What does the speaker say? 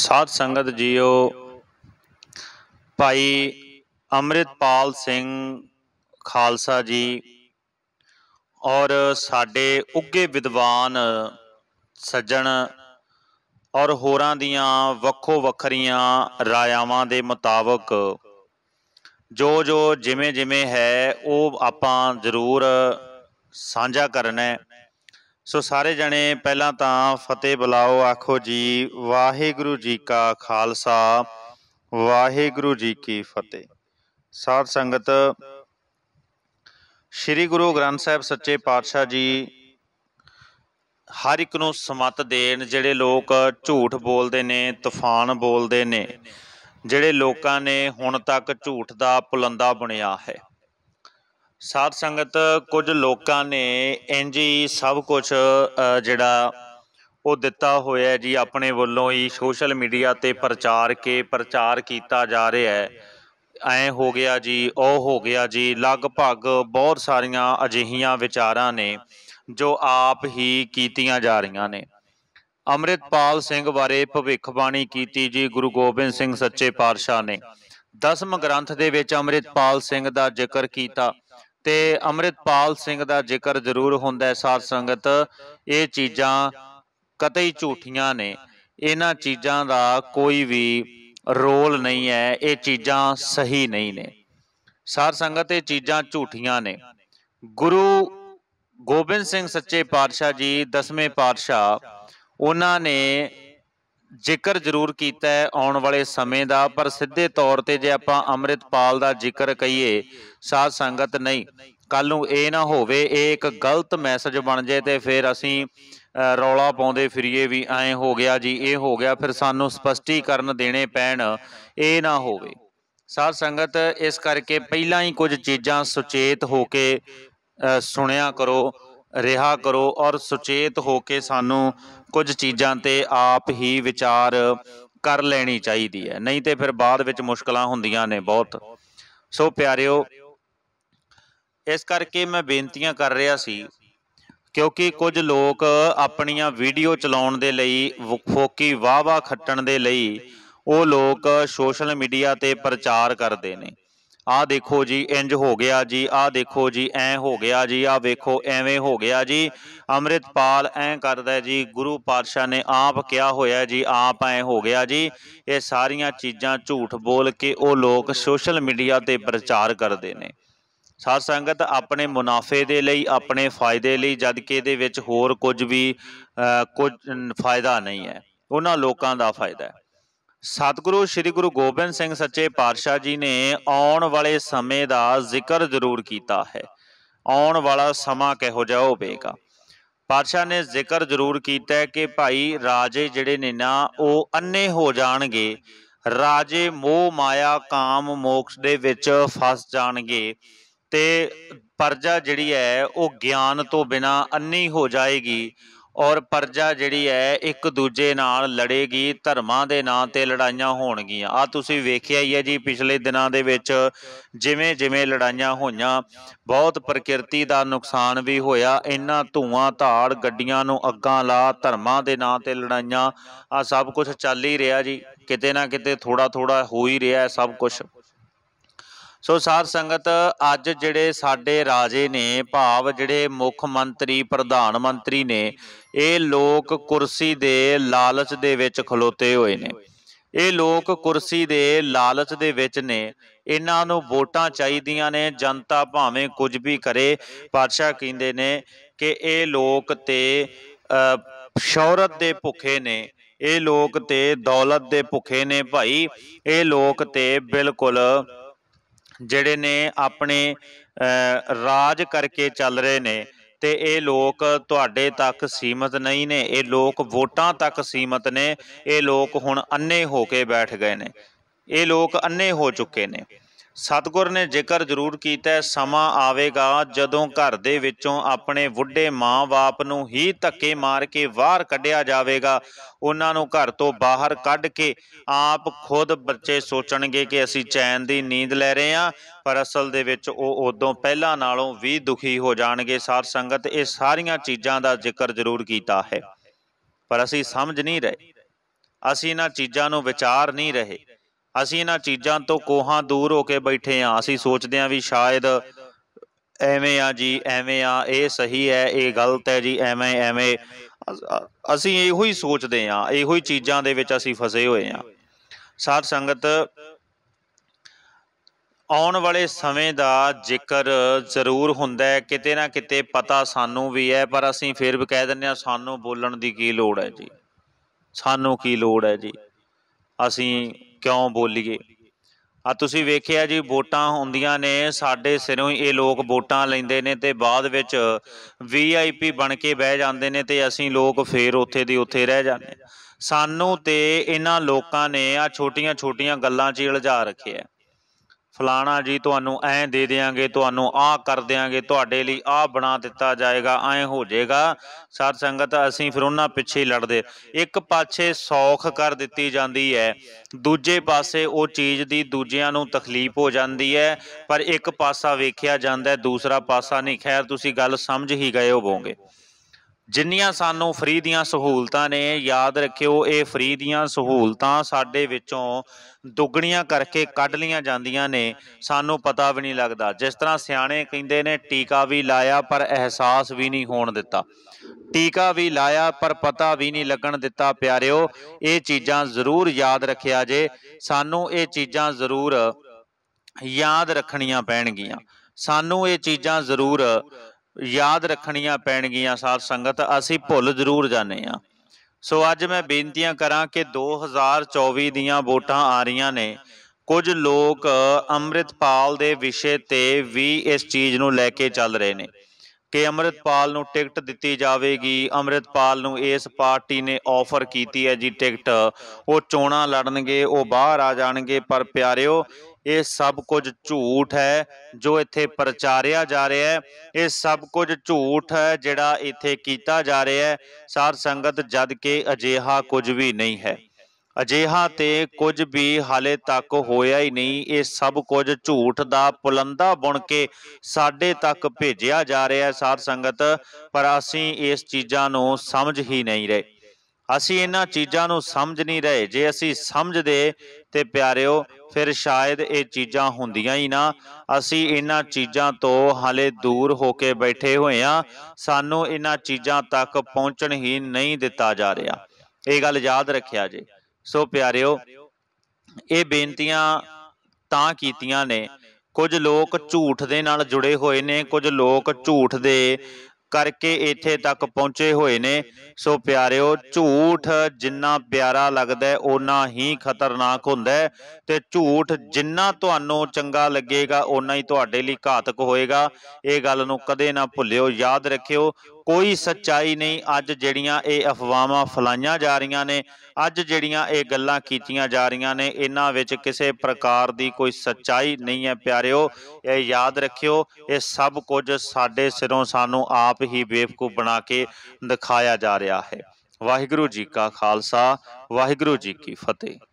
ਸਾਧ ਸੰਗਤ ਜੀਓ ਭਾਈ ਅਮਰਿਤਪਾਲ ਸਿੰਘ ਖਾਲਸਾ ਜੀ ਔਰ ਸਾਡੇ ਉੱਗੇ ਵਿਦਵਾਨ ਸੱਜਣ ਔਰ ਹੋਰਾਂ ਦੀਆਂ ਵੱਖੋ ਵੱਖਰੀਆਂ ਰਾਇਆਵਾਂ ਦੇ ਮੁਤਾਬਕ ਜੋ ਜੋ ਜਿਵੇਂ ਜਿਵੇਂ ਹੈ ਉਹ ਆਪਾਂ ਜ਼ਰੂਰ ਸਾਂਝਾ ਕਰਨਾ ਹੈ ਸੋ ਸਾਰੇ ਜਣੇ ਪਹਿਲਾਂ ਤਾਂ ਫਤਿਹ ਬੁਲਾਓ ਆਖੋ ਜੀ ਵਾਹਿਗੁਰੂ ਜੀ ਕਾ ਖਾਲਸਾ ਵਾਹਿਗੁਰੂ ਜੀ ਕੀ ਫਤਿਹ ਸਾਧ ਸੰਗਤ ਸ੍ਰੀ ਗੁਰੂ ਗ੍ਰੰਥ ਸਾਹਿਬ ਸੱਚੇ ਪਾਤਸ਼ਾਹ ਜੀ ਹਰ ਇੱਕ ਨੂੰ ਸਮਤ ਦੇਣ ਜਿਹੜੇ ਲੋਕ ਝੂਠ ਬੋਲਦੇ ਨੇ ਤੂਫਾਨ ਬੋਲਦੇ ਨੇ ਜਿਹੜੇ ਲੋਕਾਂ ਨੇ ਹੁਣ ਤੱਕ ਝੂਠ ਦਾ ਪੁਲੰਦਾ ਬਣਿਆ ਹੈ ਸਾਧ ਸੰਗਤ ਕੁਝ ਲੋਕਾਂ ਨੇ ਇੰਜ ਹੀ ਸਭ ਕੁਝ ਜਿਹੜਾ ਉਹ ਦਿੱਤਾ ਹੋਇਆ ਜੀ ਆਪਣੇ ਵੱਲੋਂ ਹੀ ਸੋਸ਼ਲ ਮੀਡੀਆ ਤੇ ਪ੍ਰਚਾਰ ਕੇ ਪ੍ਰਚਾਰ ਕੀਤਾ ਜਾ ਰਿਹਾ ਹੈ ਐ ਹੋ ਗਿਆ ਜੀ ਉਹ ਹੋ ਗਿਆ ਜੀ ਲਗਭਗ ਬਹੁਤ ਸਾਰੀਆਂ ਅਜਿਹੀਆਂ ਵਿਚਾਰਾਂ ਨੇ ਜੋ ਆਪ ਹੀ ਕੀਤੀਆਂ ਜਾ ਰਹੀਆਂ ਨੇ ਅਮਰਿਤਪਾਲ ਸਿੰਘ ਬਾਰੇ ਭਵਿੱਖਬਾਣੀ ਕੀਤੀ ਜੀ ਗੁਰੂ ਗੋਬਿੰਦ ਸਿੰਘ ਸੱਚੇ ਪਾਤਸ਼ਾਹ ਨੇ ਦਸਮ ਗ੍ਰੰਥ ਦੇ ਵਿੱਚ ਅਮਰਿਤਪਾਲ ਸਿੰਘ ਦਾ ਜ਼ਿਕਰ ਕੀਤਾ ਤੇ ਅਮਰਿਤਪਾਲ ਸਿੰਘ ਦਾ ਜ਼ਿਕਰ ਜ਼ਰੂਰ ਹੁੰਦਾ ਹੈ ਸਾਧ ਸੰਗਤ ਇਹ ਚੀਜ਼ਾਂ ਕਤਈ ਝੂਠੀਆਂ ਨੇ ਇਹਨਾਂ ਚੀਜ਼ਾਂ ਦਾ ਕੋਈ ਵੀ ਰੋਲ ਨਹੀਂ ਹੈ ਇਹ ਚੀਜ਼ਾਂ ਸਹੀ ਨਹੀਂ ਨੇ ਸਾਧ ਸੰਗਤ ਇਹ ਚੀਜ਼ਾਂ ਝੂਠੀਆਂ ਨੇ ਗੁਰੂ ਗੋਬਿੰਦ ਸਿੰਘ ਸੱਚੇ ਪਾਤਸ਼ਾਹ ਜੀ ਦਸਵੇਂ ਪਾਤਸ਼ਾਹ ਉਹਨਾਂ ਨੇ ਜ਼ਿਕਰ ਜ਼ਰੂਰ ਕੀਤਾ ਹੈ ਆਉਣ ਵਾਲੇ ਸਮੇਂ ਦਾ ਪਰ ਸਿੱਧੇ ਤੌਰ ਤੇ ਜੇ ਆਪਾਂ ਅੰਮ੍ਰਿਤਪਾਲ ਦਾ ਜ਼ਿਕਰ ਕਹੀਏ ਸਾਧ ਸੰਗਤ ਨਹੀਂ ਕੱਲ ਨੂੰ ਇਹ ਨਾ ਹੋਵੇ ਇਹ ਇੱਕ ਗਲਤ ਮੈਸੇਜ ਬਣ ਜਾਏ ਤੇ ਫਿਰ ਅਸੀਂ ਰੌਲਾ ਪਾਉਂਦੇ ਫਿਰੀਏ ਵੀ ਐ ਹੋ ਗਿਆ ਜੀ ਇਹ ਹੋ ਗਿਆ ਫਿਰ ਸਾਨੂੰ ਸਪਸ਼ਟੀਕਰਨ ਦੇਣੇ ਪੈਣ ਇਹ ਨਾ ਹੋਵੇ ਸਾਧ ਸੰਗਤ ਇਸ ਕਰਕੇ ਪਹਿਲਾਂ ਹੀ ਕੁਝ ਚੀਜ਼ਾਂ ਸੁਚੇਤ ਹੋ ਕੇ ਸੁਣਿਆ ਕਰੋ ਰਿਹਾ ਕਰੋ ਔਰ ਸੁਚੇਤ ਹੋ ਕੇ ਸਾਨੂੰ ਕੁਝ ਚੀਜ਼ਾਂ ਤੇ ਆਪ ਹੀ ਵਿਚਾਰ ਕਰ ਲੈਣੀ ਚਾਹੀਦੀ ਹੈ ਨਹੀਂ ਤੇ ਫਿਰ ਬਾਅਦ ਵਿੱਚ ਮੁਸ਼ਕਲਾਂ ਹੁੰਦੀਆਂ ਨੇ ਬਹੁਤ ਸੋ ਪਿਆਰਿਓ ਇਸ ਕਰਕੇ ਮੈਂ ਬੇਨਤੀਆਂ ਕਰ ਰਿਹਾ ਸੀ ਕਿਉਂਕਿ ਕੁਝ ਲੋਕ ਆਪਣੀਆਂ ਵੀਡੀਓ ਚਲਾਉਣ ਦੇ ਲਈ ਫੋਕੀ ਵਾਵਾ ਖੱਟਣ ਦੇ ਲਈ ਉਹ ਲੋਕ ਸੋਸ਼ਲ ਮੀਡੀਆ ਤੇ ਪ੍ਰਚਾਰ ਕਰਦੇ ਨੇ ਆ ਦੇਖੋ ਜੀ ਇੰਜ ਹੋ ਗਿਆ ਜੀ ਆ ਦੇਖੋ ਜੀ ਐ ਹੋ ਗਿਆ ਜੀ ਆ ਵੇਖੋ ਐਵੇਂ ਹੋ ਗਿਆ ਜੀ ਅੰਮ੍ਰਿਤਪਾਲ ਐ ਕਰਦਾ ਜੀ ਗੁਰੂ ਪਾਤਸ਼ਾਹ ਨੇ ਆਪ ਕਿਹਾ ਹੋਇਆ ਜੀ ਆਪ ਐ ਹੋ ਗਿਆ ਜੀ ਇਹ ਸਾਰੀਆਂ ਚੀਜ਼ਾਂ ਝੂਠ ਬੋਲ ਕੇ ਉਹ ਲੋਕ ਸੋਸ਼ਲ ਮੀਡੀਆ ਤੇ ਪ੍ਰਚਾਰ ਕਰਦੇ ਨੇ ਸਾਧ ਸੰਗਤ ਆਪਣੇ ਮੁਨਾਫੇ ਦੇ ਲਈ ਆਪਣੇ ਫਾਇਦੇ ਲਈ ਜਦ ਕਿ ਇਹਦੇ ਵਿੱਚ ਹੋਰ ਕੁਝ ਵੀ ਕੁਝ ਫਾਇਦਾ ਨਹੀਂ ਹੈ ਉਹਨਾਂ ਲੋਕਾਂ ਦਾ ਫਾਇਦਾ ਹੈ ਸਤਿਗੁਰੂ ਸ੍ਰੀ ਗੁਰੂ ਗੋਬਿੰਦ ਸਿੰਘ ਸੱਚੇ ਪਾਤਸ਼ਾਹ ਜੀ ਨੇ ਆਉਣ ਵਾਲੇ ਸਮੇਂ ਦਾ ਜ਼ਿਕਰ ਜ਼ਰੂਰ ਕੀਤਾ ਹੈ ਆਉਣ ਵਾਲਾ ਸਮਾਂ ਕਿਹੋ ਜਿਹਾ ਹੋਵੇਗਾ ਪਾਤਸ਼ਾਹ ਨੇ ਜ਼ਿਕਰ ਜ਼ਰੂਰ ਕੀਤਾ ਕਿ ਭਾਈ ਰਾਜੇ ਜਿਹੜੇ ਨੇ ਨਾ ਉਹ ਅੰਨੇ ਹੋ ਜਾਣਗੇ ਰਾਜੇ ਮੋਹ ਮਾਇਆ ਕਾਮ ਮੋਕਸ਼ ਦੇ ਵਿੱਚ ਫਸ ਜਾਣਗੇ ਤੇ ਪਰਜਾ ਜਿਹੜੀ ਹੈ ਉਹ ਗਿਆਨ ਤੋਂ ਬਿਨਾ ਅੰਨੀ ਹੋ ਜਾਏਗੀ ਔਰ ਪਰਜਾ ਜਿਹੜੀ ਹੈ ਇੱਕ ਦੂਜੇ ਨਾਲ ਲੜੇਗੀ ਧਰਮਾਂ ਦੇ ਨਾਂ ਤੇ ਲੜਾਈਆਂ ਹੋਣਗੀਆਂ ਆ ਤੁਸੀਂ ਵੇਖਿਆ ਹੀ ਹੈ ਜੀ ਪਿਛਲੇ ਦਿਨਾਂ ਦੇ ਵਿੱਚ ਜਿਵੇਂ ਜਿਵੇਂ ਲੜਾਈਆਂ ਹੋਈਆਂ ਬਹੁਤ ਪ੍ਰਕਿਰਤੀ ਦਾ ਨੁਕਸਾਨ ਵੀ ਹੋਇਆ ਇਹਨਾਂ ਧੂਆਂ ਧਾੜ ਗੱਡੀਆਂ ਨੂੰ ਅੱਗਾਂ ਲਾ ਧਰਮਾਂ ਦੇ ਨਾਂ ਤੇ ਲੜਾਈਆਂ ਆ ਸਭ ਕੁਝ ਚੱਲ ਹੀ ਰਿਹਾ ਜੀ ਕਿਤੇ ਨਾ ਕਿਤੇ ਥੋੜਾ ਥੋੜਾ ਹੋ ਹੀ ਰਿਹਾ ਸਭ ਕੁਝ ਸੋ ਸਾਧ ਸੰਗਤ ਅੱਜ ਜਿਹੜੇ ਸਾਡੇ ਰਾਜੇ ਨੇ ਭਾਵ ਜਿਹੜੇ ਮੁੱਖ ਮੰਤਰੀ ਪ੍ਰਧਾਨ ਮੰਤਰੀ ਨੇ ਇਹ ਲੋਕ ਕੁਰਸੀ ਦੇ ਲਾਲਚ ਦੇ ਵਿੱਚ ਖਲੋਤੇ ਹੋਏ ਨੇ ਇਹ ਲੋਕ ਕੁਰਸੀ ਦੇ ਲਾਲਚ ਦੇ ਵਿੱਚ ਨੇ ਇਹਨਾਂ ਨੂੰ ਵੋਟਾਂ ਚਾਹੀਦੀਆਂ ਨੇ ਜਨਤਾ ਭਾਵੇਂ ਕੁਝ ਵੀ ਕਰੇ ਪਾਤਸ਼ਾਹ ਕਹਿੰਦੇ ਨੇ ਕਿ ਇਹ ਲੋਕ ਤੇ ਸ਼ੌਹਰਤ ਦੇ ਭੁੱਖੇ ਨੇ ਇਹ ਲੋਕ ਤੇ ਦੌਲਤ ਦੇ ਭੁੱਖੇ ਨੇ ਭਾਈ ਇਹ ਲੋਕ ਤੇ ਬਿਲਕੁਲ ਜਿਹੜੇ ਨੇ ਆਪਣੇ ਰਾਜ ਕਰਕੇ ਚੱਲ ਰਹੇ ਨੇ ਤੇ ਇਹ ਲੋਕ ਤੁਹਾਡੇ ਤੱਕ ਸੀਮਤ ਨਹੀਂ ਨੇ ਇਹ ਲੋਕ ਵੋਟਾਂ ਤੱਕ ਸੀਮਤ ਨੇ ਇਹ ਲੋਕ ਹੁਣ ਅੰਨੇ ਹੋ ਕੇ ਬੈਠ ਗਏ ਨੇ ਇਹ ਲੋਕ ਅੰਨੇ ਹੋ ਚੁੱਕੇ ਨੇ ਸਤਗੁਰ ਨੇ ਜ਼ਿਕਰ ਜ਼ਰੂਰ ਕੀਤਾ ਸਮਾਂ ਆਵੇਗਾ ਜਦੋਂ ਘਰ ਦੇ ਵਿੱਚੋਂ ਆਪਣੇ ਬੁੱਢੇ ਮਾਂ-ਬਾਪ ਨੂੰ ਹੀ ਧੱਕੇ ਮਾਰ ਕੇ ਬਾਹਰ ਕੱਢਿਆ ਜਾਵੇਗਾ ਉਹਨਾਂ ਨੂੰ ਘਰ ਤੋਂ ਬਾਹਰ ਕੱਢ ਕੇ ਆਪ ਖੁਦ ਬੱਚੇ ਸੋਚਣਗੇ ਕਿ ਅਸੀਂ ਚੈਨ ਦੀ ਨੀਂਦ ਲੈ ਰਹੇ ਹਾਂ ਪਰ ਅਸਲ ਦੇ ਵਿੱਚ ਉਹ ਉਦੋਂ ਪਹਿਲਾਂ ਨਾਲੋਂ ਵੀ ਦੁਖੀ ਹੋ ਜਾਣਗੇ ਸਾਧ ਸੰਗਤ ਇਹ ਸਾਰੀਆਂ ਚੀਜ਼ਾਂ ਦਾ ਜ਼ਿਕਰ ਜ਼ਰੂਰ ਕੀਤਾ ਹੈ ਪਰ ਅਸੀਂ ਸਮਝ ਨਹੀਂ ਰਹੇ ਅਸੀਂ ਇਹਨਾਂ ਚੀਜ਼ਾਂ ਨੂੰ ਵਿਚਾਰ ਨਹੀਂ ਰਹੇ ਅਸੀਂ ਇਹਨਾਂ ਚੀਜ਼ਾਂ ਤੋਂ ਕੋਹਾਂ ਦੂਰ ਹੋ ਕੇ ਬੈਠੇ ਆ ਅਸੀਂ ਸੋਚਦੇ ਆ ਵੀ ਸ਼ਾਇਦ ਐਵੇਂ ਆ ਜੀ ਐਵੇਂ ਆ ਇਹ ਸਹੀ ਹੈ ਇਹ ਗਲਤ ਹੈ ਜੀ ਐਵੇਂ ਐਵੇਂ ਅਸੀਂ ਇਹੋ ਹੀ ਸੋਚਦੇ ਆ ਇਹੋ ਹੀ ਚੀਜ਼ਾਂ ਦੇ ਵਿੱਚ ਅਸੀਂ ਫਸੇ ਹੋਏ ਆ ਸਾਧ ਸੰਗਤ ਆਉਣ ਵਾਲੇ ਸਮੇਂ ਦਾ ਜ਼ਿਕਰ ਜ਼ਰੂਰ ਹੁੰਦਾ ਹੈ ਕਿਤੇ ਨਾ ਕਿਤੇ ਪਤਾ ਸਾਨੂੰ ਵੀ ਹੈ ਪਰ ਅਸੀਂ ਫਿਰ ਵੀ ਕਹਿ ਦਿੰਦੇ ਆ ਸਾਨੂੰ ਬੋਲਣ ਦੀ ਕੀ ਲੋੜ ਹੈ ਜੀ ਸਾਨੂੰ ਕੀ ਲੋੜ ਹੈ ਜੀ ਅਸੀਂ ਕਿਉਂ ਬੋਲੀਏ ਆ ਤੁਸੀਂ ਵੇਖਿਆ ਜੀ ਵੋਟਾਂ ਹੁੰਦੀਆਂ ਨੇ ਸਾਡੇ ਸਿਰੋਂ ਇਹ ਲੋਕ ਵੋਟਾਂ ਲੈਂਦੇ ਨੇ ਤੇ ਬਾਅਦ ਵਿੱਚ ਵੀਆਈਪੀ ਬਣ ਕੇ ਬਹਿ ਜਾਂਦੇ ਨੇ ਤੇ ਅਸੀਂ ਲੋਕ ਫੇਰ ਉੱਥੇ ਦੀ ਉੱਥੇ ਰਹਿ ਜਾਂਦੇ ਸਾਨੂੰ ਤੇ ਇਹਨਾਂ ਲੋਕਾਂ ਨੇ ਆ ਛੋਟੀਆਂ ਛੋਟੀਆਂ ਗੱਲਾਂ 'ਚ ਹੀ ਉਲਝਾ ਰੱਖਿਆ ਫਲਾਣਾ ਜੀ ਤੁਹਾਨੂੰ ਐ ਦੇ ਦੇਾਂਗੇ ਤੁਹਾਨੂੰ ਆ ਕਰ ਦੇਾਂਗੇ ਤੁਹਾਡੇ ਲਈ ਆ ਬਣਾ ਦਿੱਤਾ ਜਾਏਗਾ ਐ ਹੋ ਜਾਏਗਾ ਸਾਧ ਸੰਗਤ ਅਸੀਂ ਫਿਰ ਉਹਨਾਂ ਪਿੱਛੇ ਲੜਦੇ ਇੱਕ ਪਾਸੇ ਸੌਖ ਕਰ ਦਿੱਤੀ ਜਾਂਦੀ ਹੈ ਦੂਜੇ ਪਾਸੇ ਉਹ ਚੀਜ਼ ਦੀ ਦੂਜਿਆਂ ਨੂੰ ਤਕਲੀਫ ਹੋ ਜਾਂਦੀ ਹੈ ਪਰ ਇੱਕ ਪਾਸਾ ਵੇਖਿਆ ਜਾਂਦਾ ਦੂਸਰਾ ਪਾਸਾ ਨਹੀਂ ਖੈਰ ਤੁਸੀਂ ਗੱਲ ਸਮਝ ਹੀ ਗਏ ਹੋਵੋਗੇ ਜਿੰਨੀਆਂ ਸਾਨੂੰ ਫ੍ਰੀ ਦੀਆਂ ਸਹੂਲਤਾਂ ਨੇ ਯਾਦ ਰੱਖਿਓ ਇਹ ਫ੍ਰੀ ਦੀਆਂ ਸਹੂਲਤਾਂ ਸਾਡੇ ਵਿੱਚੋਂ ਦੁੱਗਣੀਆਂ ਕਰਕੇ ਕੱਢ ਲੀਆਂ ਜਾਂਦੀਆਂ ਨੇ ਸਾਨੂੰ ਪਤਾ ਵੀ ਨਹੀਂ ਲੱਗਦਾ ਜਿਸ ਤਰ੍ਹਾਂ ਸਿਆਣੇ ਕਹਿੰਦੇ ਨੇ ਟੀਕਾ ਵੀ ਲਾਇਆ ਪਰ ਅਹਿਸਾਸ ਵੀ ਨਹੀਂ ਹੋਣ ਦਿੱਤਾ ਟੀਕਾ ਵੀ ਲਾਇਆ ਪਰ ਪਤਾ ਵੀ ਨਹੀਂ ਲੱਗਣ ਦਿੱਤਾ ਪਿਆਰਿਓ ਇਹ ਚੀਜ਼ਾਂ ਜ਼ਰੂਰ ਯਾਦ ਰੱਖਿਆ ਜੇ ਸਾਨੂੰ ਇਹ ਚੀਜ਼ਾਂ ਜ਼ਰੂਰ ਯਾਦ ਰੱਖਣੀਆਂ ਪੈਣਗੀਆਂ ਸਾਨੂੰ ਇਹ ਚੀਜ਼ਾਂ ਜ਼ਰੂਰ ਯਾਦ ਰੱਖਣੀਆਂ ਪੈਣਗੀਆਂ ਸਾਧ ਸੰਗਤ ਅਸੀਂ ਭੁੱਲ ਜ਼ਰੂਰ ਜਾਂਦੇ ਆ ਸੋ ਅੱਜ ਮੈਂ ਬੇਨਤੀਆਂ ਕਰਾਂ ਕਿ 2024 ਦੀਆਂ ਵੋਟਾਂ ਆ ਰਹੀਆਂ ਨੇ ਕੁਝ ਲੋਕ ਅੰਮ੍ਰਿਤਪਾਲ ਦੇ ਵਿਸ਼ੇ ਤੇ ਵੀ ਇਸ ਚੀਜ਼ ਨੂੰ ਲੈ ਕੇ ਚੱਲ ਰਹੇ ਨੇ ਕਿ ਅੰਮ੍ਰਿਤਪਾਲ ਨੂੰ ਟਿਕਟ ਦਿੱਤੀ ਜਾਵੇਗੀ ਅੰਮ੍ਰਿਤਪਾਲ ਨੂੰ ਇਸ ਪਾਰਟੀ ਨੇ ਆਫਰ ਕੀਤੀ ਹੈ ਜੀ ਟਿਕਟ ਉਹ ਚੋਣਾਂ ਲੜਨਗੇ ਉਹ ਬਾਹਰ ਆ ਜਾਣਗੇ ਪਰ ਪਿਆਰਿਓ ਇਹ ਸਭ ਕੁਝ ਝੂਠ ਹੈ ਜੋ ਇੱਥੇ ਪ੍ਰਚਾਰਿਆ ਜਾ ਰਿਹਾ ਹੈ ਇਹ ਸਭ ਕੁਝ ਝੂਠ ਹੈ ਜਿਹੜਾ ਇੱਥੇ ਕੀਤਾ ਜਾ ਰਿਹਾ ਹੈ ਸਾਧ ਸੰਗਤ ਜਦ ਕਿ ਅਜੇਹਾ ਕੁਝ ਵੀ ਨਹੀਂ ਹੈ ਅਜੇਹਾ ਤੇ ਕੁਝ ਵੀ ਹਾਲੇ ਤੱਕ ਹੋਇਆ ਹੀ ਨਹੀਂ ਇਹ ਸਭ ਕੁਝ ਝੂਠ ਦਾ ਪੁਲੰਦਾ ਬੁਣ ਕੇ ਸਾਡੇ ਤੱਕ ਭੇਜਿਆ ਜਾ ਰਿਹਾ ਹੈ ਸਾਧ ਸੰਗਤ ਪਰ ਅਸੀਂ ਇਸ ਚੀਜ਼ਾਂ ਨੂੰ ਸਮਝ ਹੀ ਨਹੀਂ ਰਹੇ ਅਸੀਂ ਇਹਨਾਂ ਚੀਜ਼ਾਂ ਨੂੰ ਸਮਝ ਨਹੀਂ ਰਹੇ ਜੇ ਅਸੀਂ ਸਮਝਦੇ ਤੇ ਪਿਆਰਿਓ ਫਿਰ ਸ਼ਾਇਦ ਇਹ ਚੀਜ਼ਾਂ ਹੁੰਦੀਆਂ ਹੀ ਨਾ ਅਸੀਂ ਇਹਨਾਂ ਚੀਜ਼ਾਂ ਤੋਂ ਹਾਲੇ ਦੂਰ ਹੋ ਕੇ ਬੈਠੇ ਹੋਏ ਆ ਸਾਨੂੰ ਇਹਨਾਂ ਚੀਜ਼ਾਂ ਤੱਕ ਪਹੁੰਚਣ ਹੀ ਨਹੀਂ ਦਿੱਤਾ ਜਾ ਰਿਹਾ ਇਹ ਗੱਲ ਯਾਦ ਰੱਖਿਆ ਜੇ ਸੋ ਪਿਆਰਿਓ ਇਹ ਬੇਨਤੀਆਂ ਤਾਂ ਕੀਤੀਆਂ ਨੇ ਕੁਝ ਲੋਕ ਝੂਠ ਦੇ ਨਾਲ ਜੁੜੇ ਹੋਏ ਨੇ ਕੁਝ ਲੋਕ ਝੂਠ ਦੇ ਕਰਕੇ ਇੱਥੇ ਤੱਕ ਪਹੁੰਚੇ ਹੋਏ ਨੇ ਸੋ ਪਿਆਰਿਓ ਝੂਠ ਜਿੰਨਾ ਪਿਆਰਾ ਲੱਗਦਾ ਓਨਾ ਹੀ ਖਤਰਨਾਕ ਹੁੰਦਾ ਤੇ ਝੂਠ ਜਿੰਨਾ ਤੁਹਾਨੂੰ ਚੰਗਾ ਲੱਗੇਗਾ ਓਨਾ ਹੀ ਤੁਹਾਡੇ ਲਈ ਘਾਤਕ ਹੋਏਗਾ ਇਹ ਗੱਲ ਨੂੰ ਕਦੇ ਨਾ ਭੁੱਲਿਓ ਯਾਦ ਰੱਖਿਓ ਕੋਈ ਸੱਚਾਈ ਨਹੀਂ ਅੱਜ ਜਿਹੜੀਆਂ ਇਹ ਅਫਵਾਹਾਂ ਫਲਾਈਆਂ ਜਾ ਰਹੀਆਂ ਨੇ ਅੱਜ ਜਿਹੜੀਆਂ ਇਹ ਗੱਲਾਂ ਕੀਤੀਆਂ ਜਾ ਰਹੀਆਂ ਨੇ ਇਹਨਾਂ ਵਿੱਚ ਕਿਸੇ ਪ੍ਰਕਾਰ ਦੀ ਕੋਈ ਸੱਚਾਈ ਨਹੀਂ ਹੈ ਪਿਆਰਿਓ ਇਹ ਯਾਦ ਰੱਖਿਓ ਇਹ ਸਭ ਕੁਝ ਸਾਡੇ ਸਿਰੋਂ ਸਾਨੂੰ ਆਪ ਹੀ ਬੇਵਕੂਫ ਬਣਾ ਕੇ ਦਿਖਾਇਆ ਜਾ ਰਿਹਾ ਹੈ ਵਾਹਿਗੁਰੂ ਜੀ ਕਾ ਖਾਲਸਾ ਵਾਹਿਗੁਰੂ ਜੀ ਕੀ ਫਤਿਹ